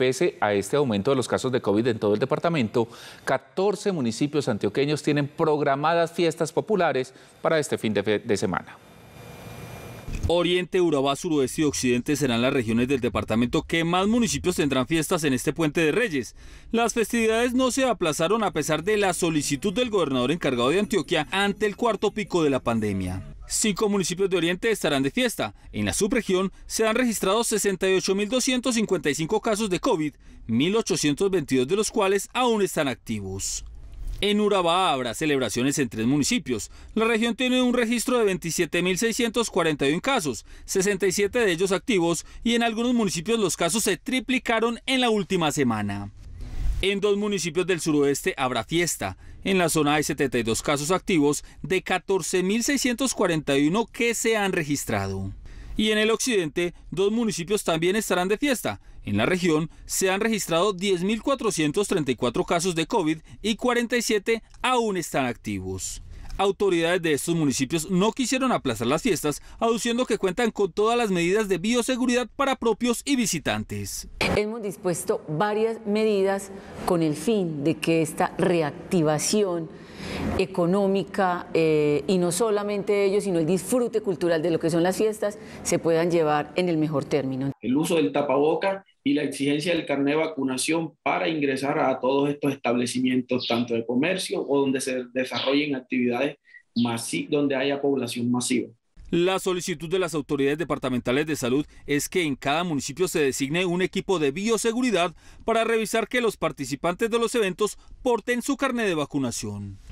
Pese a este aumento de los casos de COVID en todo el departamento, 14 municipios antioqueños tienen programadas fiestas populares para este fin de, semana. Oriente, Urabá, Suroeste y Occidente serán las regiones del departamento que más municipios tendrán fiestas en este puente de Reyes. Las festividades no se aplazaron a pesar de la solicitud del gobernador encargado de Antioquia ante el cuarto pico de la pandemia. Cinco municipios de Oriente estarán de fiesta. En la subregión se han registrado 68.255 casos de COVID, 1.822 de los cuales aún están activos. En Urabá habrá celebraciones en tres municipios. La región tiene un registro de 27.641 casos, 67 de ellos activos, y en algunos municipios los casos se triplicaron en la última semana. En dos municipios del suroeste habrá fiesta. En la zona hay 72 casos activos de 14.641 que se han registrado. Y en el occidente, dos municipios también estarán de fiesta. En la región se han registrado 10.434 casos de COVID y 47 aún están activos autoridades de estos municipios no quisieron aplazar las fiestas, aduciendo que cuentan con todas las medidas de bioseguridad para propios y visitantes. Hemos dispuesto varias medidas con el fin de que esta reactivación económica eh, y no solamente ellos, sino el disfrute cultural de lo que son las fiestas, se puedan llevar en el mejor término. El uso del tapaboca y la exigencia del carnet de vacunación para ingresar a todos estos establecimientos, tanto de comercio o donde se desarrollen actividades masivas, donde haya población masiva. La solicitud de las autoridades departamentales de salud es que en cada municipio se designe un equipo de bioseguridad para revisar que los participantes de los eventos porten su carnet de vacunación.